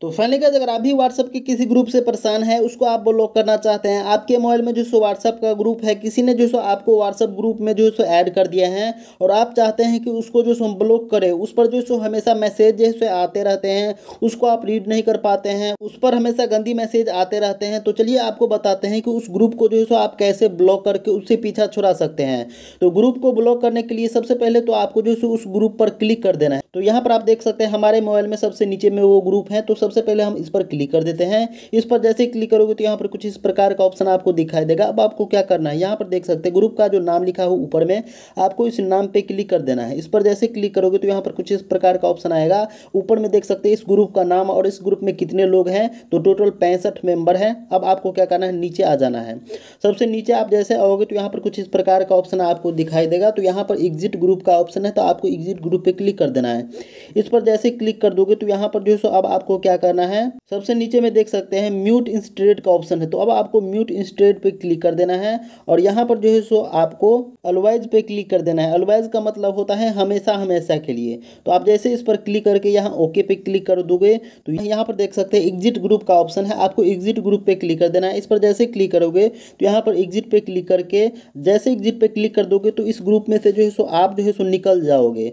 तो finally guys अगर आप भी व्हाट्सअप के किसी ग्रुप से परेशान है उसको आप ब्लॉक करना चाहते हैं आपके मोबाइल में जो सो व्हाट्सअप का ग्रुप है किसी ने जो सो आपको व्हाट्सअप ग्रुप में जो सो ऐड कर दिया है और आप चाहते हैं कि उसको जो सो हम ब्लॉक करें उस पर जो सो हमेशा मैसेज जो सो आते रहते हैं उसको आप रीड नहीं कर पाते हैं उस पर हमेशा गंदी मैसेज आते रहते हैं तो चलिए आपको बताते हैं कि उस ग्रुप को जो है सो आप कैसे ब्लॉक करके उससे पीछा छुड़ा सकते हैं तो ग्रुप को ब्लॉक करने के लिए सबसे पहले तो आपको जो है सो उस ग्रुप पर क्लिक कर देना है तो यहाँ पर आप देख सकते हैं हमारे मोबाइल में सबसे नीचे में वो ग्रुप है तो सबसे पहले हम इस पर क्लिक कर देते हैं इस पर जैसे ही क्लिक करोगे तो यहाँ पर कुछ इस प्रकार का ऑप्शन आपको दिखाई देगा अब आपको क्या करना है यहाँ पर देख सकते हैं ग्रुप का जो नाम लिखा हो ऊपर में आपको इस नाम पर क्लिक कर देना है इस पर जैसे क्लिक करोगे तो यहाँ पर कुछ इस प्रकार का ऑप्शन आएगा ऊपर में देख सकते हैं इस ग्रुप का नाम और इस ग्रुप में कितने लोग हैं तो टोटल पैंसठ मेंबर हैं अब आपको क्या करना है नीचे आ जाना है सबसे नीचे आप जैसे आओगे तो यहाँ पर कुछ इस प्रकार का ऑप्शन आपको दिखाई देगा तो यहाँ पर एग्जिट ग्रुप का ऑप्शन है तो आपको एग्जिट ग्रुप पर क्लिक कर देना है है इस पर जैसे क्लिक कर दोगे तो यहाँ पर जो है सो अब आपको क्या करना है सबसे नीचे में देख सकते हैं म्यूट इंस्टेट का ऑप्शन है तो अब आपको म्यूट इंस्टेट पे क्लिक कर देना है और यहाँ पर जो है सो आपको अलवाइज पे क्लिक कर देना है अलवाइज का मतलब होता है हमेशा हमेशा के लिए तो आप जैसे इस पर क्लिक करके यहाँ ओके पे क्लिक कर दोगे तो यहाँ पर देख सकते हैं एग्जिट ग्रुप का ऑप्शन है आपको एग्जिट ग्रुप पे क्लिक कर देना है इस पर जैसे क्लिक करोगे तो यहाँ पर एग्जिट पे क्लिक करके जैसे एग्जिट पे क्लिक कर दोगे तो इस ग्रुप में से जो है सो आप जो है सो निकल जाओगे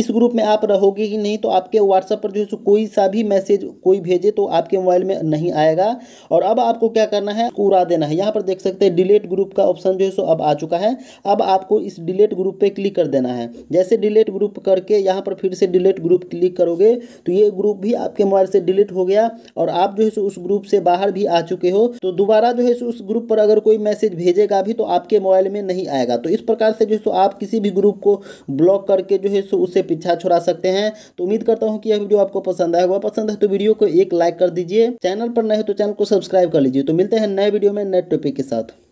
इस ग्रुप में आप रहोगे ही नहीं तो आपके व्हाट्सएप पर जो है कोई सा भी मैसेज कोई भेजे तो आपके मोबाइल में नहीं आएगा और अब आपको क्या करना है उड़ा देना है यहाँ पर देख सकते हैं डिलीट ग्रुप का ऑप्शन जो है सो अब आ चुका है अब आपको इस डिलीट ग्रुप पर क्लिक कर देना है जैसे डिलीट ग्रुप करके यहाँ पर फिर से डिलीट ग्रुप क्लिक करोगे तो ये ग्रुप भी आपके मोबाइल से डिलीट हो गया और आप जो है उस ग्रुप से बाहर भी आ चुके हो तो दोबारा जो है उस ग्रुप पर अगर कोई मैसेज भेजेगा भी तो आपके मोबाइल में नहीं आएगा तो इस प्रकार से जो है आप किसी भी ग्रुप को ब्लॉक करके जो है उसे पीछा छुड़ा सकते हैं तो उम्मीद करता हूँ कि यह वीडियो आपको पसंद आएगा पसंद है तो वीडियो को एक लाइक कर दीजिए चैनल पर नए तो चैनल को सब्सक्राइब कर लीजिए तो मिलते हैं नए वीडियो में नए टॉपिक के साथ